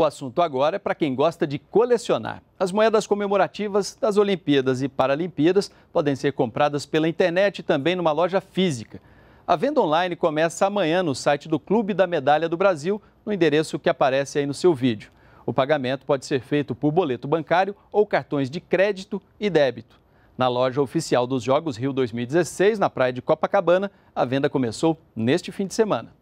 O assunto agora é para quem gosta de colecionar. As moedas comemorativas das Olimpíadas e Paralimpíadas podem ser compradas pela internet e também numa loja física. A venda online começa amanhã no site do Clube da Medalha do Brasil, no endereço que aparece aí no seu vídeo. O pagamento pode ser feito por boleto bancário ou cartões de crédito e débito. Na loja oficial dos Jogos Rio 2016, na praia de Copacabana, a venda começou neste fim de semana.